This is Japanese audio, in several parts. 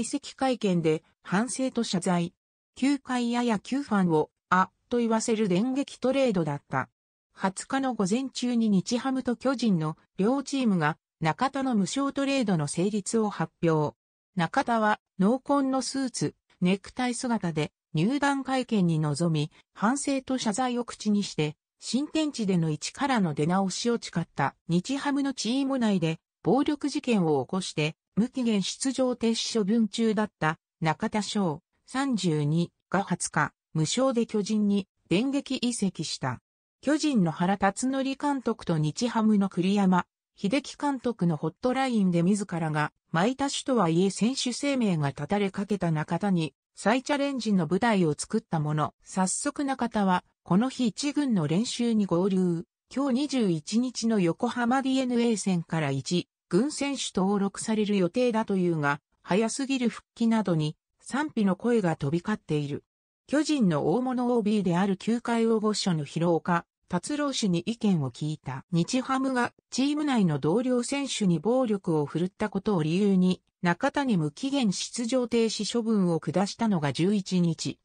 退席会見で反省と謝罪。球界やや球ファンを、あ、と言わせる電撃トレードだった。20日の午前中に日ハムと巨人の両チームが中田の無償トレードの成立を発表。中田は濃紺のスーツ、ネクタイ姿で入団会見に臨み、反省と謝罪を口にして、新天地での一からの出直しを誓った日ハムのチーム内で暴力事件を起こして、無期限出場停止処分中だった中田翔32が20日、無償で巨人に電撃移籍した。巨人の原辰則監督と日ハムの栗山、秀樹監督のホットラインで自らが、毎いたとはいえ選手生命が絶たれかけた中田に、再チャレンジの舞台を作ったもの。早速中田は、この日一軍の練習に合流。今日21日の横浜 DNA 戦から1、軍選手登録される予定だというが、早すぎる復帰などに賛否の声が飛び交っている。巨人の大物 OB である球界応募所の広岡、達郎氏に意見を聞いた。日ハムがチーム内の同僚選手に暴力を振るったことを理由に、中田に無期限出場停止処分を下したのが11日。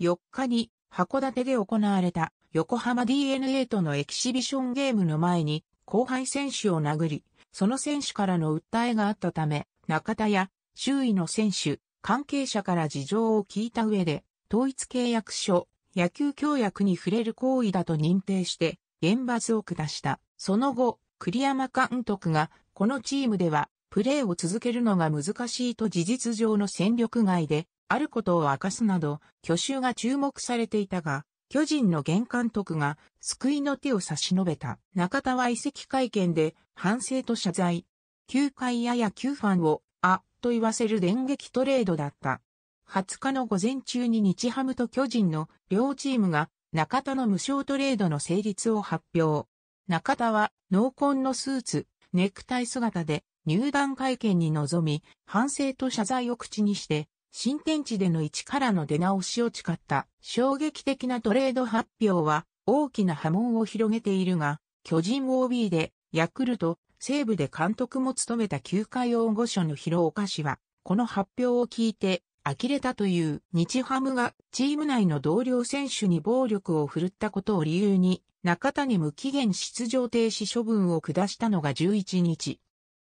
4日に函館で行われた横浜 DNA とのエキシビションゲームの前に後輩選手を殴り、その選手からの訴えがあったため、中田や周囲の選手、関係者から事情を聞いた上で、統一契約書、野球協約に触れる行為だと認定して、厳罰を下した。その後、栗山監督が、このチームでは、プレーを続けるのが難しいと事実上の戦力外で、あることを明かすなど、去就が注目されていたが、巨人の現監督が救いの手を差し伸べた。中田は移籍会見で反省と謝罪。球界や野球ファンを、あ、と言わせる電撃トレードだった。20日の午前中に日ハムと巨人の両チームが中田の無償トレードの成立を発表。中田は濃紺のスーツ、ネクタイ姿で入団会見に臨み、反省と謝罪を口にして新天地での一からの出直しを誓った衝撃的なトレード発表は大きな波紋を広げているが、巨人 OB でヤクルト、西部で監督も務めた球界大御所の広岡氏は、この発表を聞いて、呆れたという日ハムがチーム内の同僚選手に暴力を振るったことを理由に、中田に無期限出場停止処分を下したのが11日。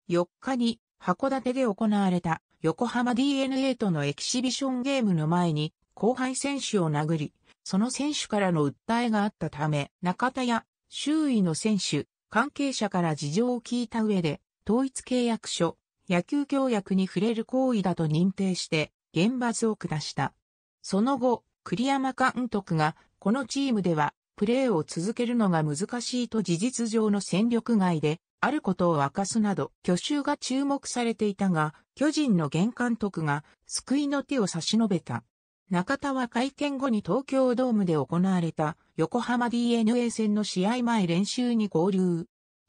4日に函館で行われた横浜 DNA とのエキシビションゲームの前に、後輩選手を殴り、その選手からの訴えがあったため、中田や周囲の選手、関係者から事情を聞いた上で、統一契約書、野球協約に触れる行為だと認定して、厳罰を下した。その後、栗山監督が、このチームでは、プレーを続けるのが難しいと事実上の戦力外で、あることを明かすなど、挙手が注目されていたが、巨人の玄監督が救いの手を差し伸べた。中田は会見後に東京ドームで行われた横浜 DNA 戦の試合前練習に合流。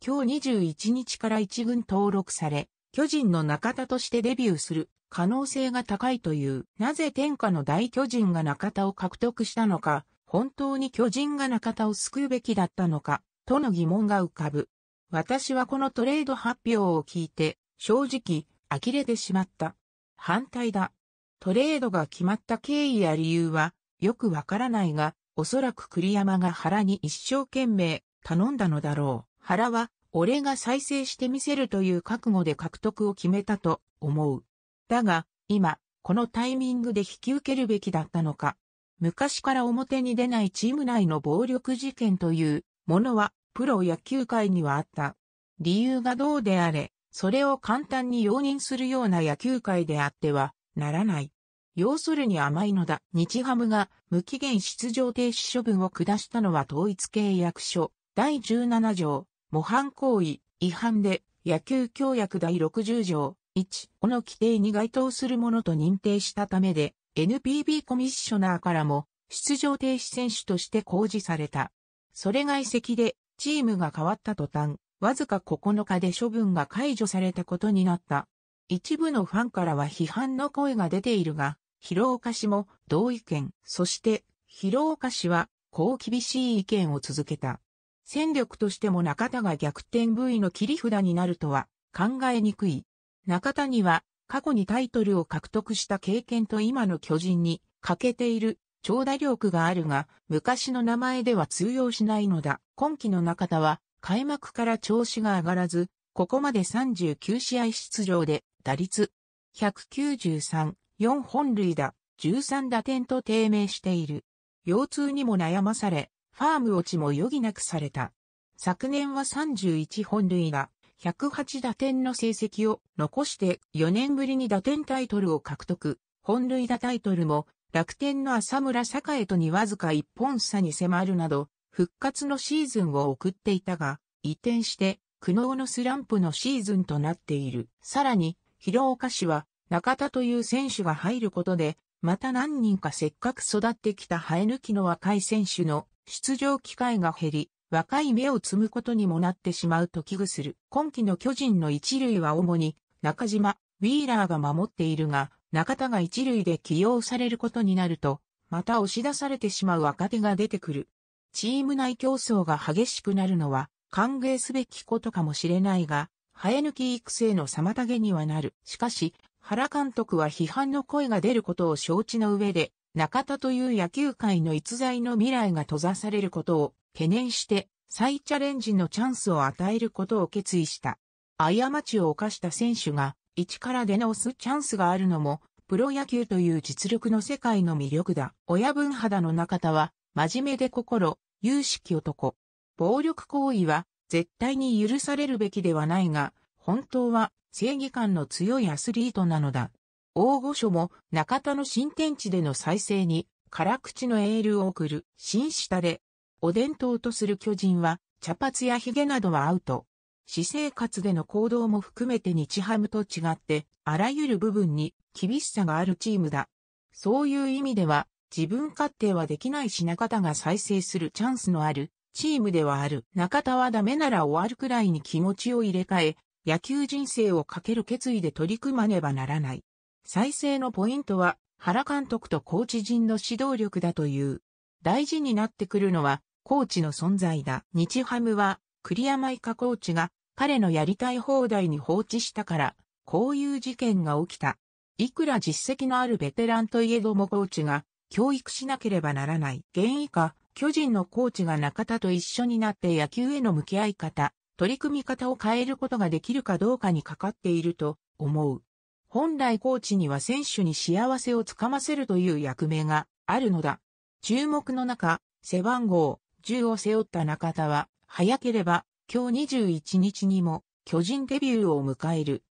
今日21日から一軍登録され、巨人の中田としてデビューする可能性が高いという、なぜ天下の大巨人が中田を獲得したのか、本当に巨人が中田を救うべきだったのか、との疑問が浮かぶ。私はこのトレード発表を聞いて、正直、呆れてしまった。反対だ。トレードが決まった経緯や理由は、よくわからないが、おそらく栗山が原に一生懸命頼んだのだろう。原は、俺が再生してみせるという覚悟で獲得を決めたと思う。だが、今、このタイミングで引き受けるべきだったのか。昔から表に出ないチーム内の暴力事件というものは、プロ野球界にはあった。理由がどうであれ、それを簡単に容認するような野球界であってはならない。要するに甘いのだ。日ハムが無期限出場停止処分を下したのは統一契約書第17条模範行為違反で野球協約第60条1の規定に該当するものと認定したためで NPB コミッショナーからも出場停止選手として公示された。それが遺跡でチームが変わった途端、わずか9日で処分が解除されたことになった。一部のファンからは批判の声が出ているが、広岡氏も同意見、そして広岡氏はこう厳しい意見を続けた。戦力としても中田が逆転部位の切り札になるとは考えにくい。中田には過去にタイトルを獲得した経験と今の巨人に欠けている長打力があるが昔の名前では通用しないのだ。今期の中田は開幕から調子が上がらず、ここまで39試合出場で、打率193、4本塁打、13打点と低迷している。腰痛にも悩まされ、ファーム落ちも余儀なくされた。昨年は31本塁打、108打点の成績を残して4年ぶりに打点タイトルを獲得。本塁打タイトルも楽天の浅村栄とにわずか1本差に迫るなど復活のシーズンを送っていたが、移転して、苦悩のスランプのシーズンとなっている。さらに、広岡市は、中田という選手が入ることで、また何人かせっかく育ってきた生え抜きの若い選手の出場機会が減り、若い芽を摘むことにもなってしまうと危惧する。今季の巨人の一塁は主に中島、ウィーラーが守っているが、中田が一塁で起用されることになると、また押し出されてしまう若手が出てくる。チーム内競争が激しくなるのは歓迎すべきことかもしれないが、生え抜き育成の妨げにはなる。しかし、原監督は批判の声が出ることを承知の上で、中田という野球界の逸材の未来が閉ざされることを懸念して、再チャレンジのチャンスを与えることを決意した。過ちを犯した選手が、一から出直すチャンスがあるのも、プロ野球という実力の世界の魅力だ。親分肌の中田は、真面目で心、有識男。暴力行為は絶対に許されるべきではないが、本当は正義感の強いアスリートなのだ。大御所も中田の新天地での再生に辛口のエールを送る新下で、お伝統とする巨人は茶髪や髭などはアウト。私生活での行動も含めて日ハムと違って、あらゆる部分に厳しさがあるチームだ。そういう意味では、自分勝手はできないし中田が再生するチャンスのある、チームではある。中田はダメなら終わるくらいに気持ちを入れ替え、野球人生をかける決意で取り組まねばならない。再生のポイントは、原監督とコーチ陣の指導力だという。大事になってくるのは、コーチの存在だ。日ハムは、栗山以下コーチが、彼のやりたい放題に放置したから、こういう事件が起きた。いくら実績のあるベテランといえどもコーチが、教育しなければならない。現以下、巨人のコーチが中田と一緒になって野球への向き合い方、取り組み方を変えることができるかどうかにかかっていると思う。本来コーチには選手に幸せをつかませるという役目があるのだ。注目の中、背番号10を背負った中田は、早ければ今日21日にも巨人デビューを迎える。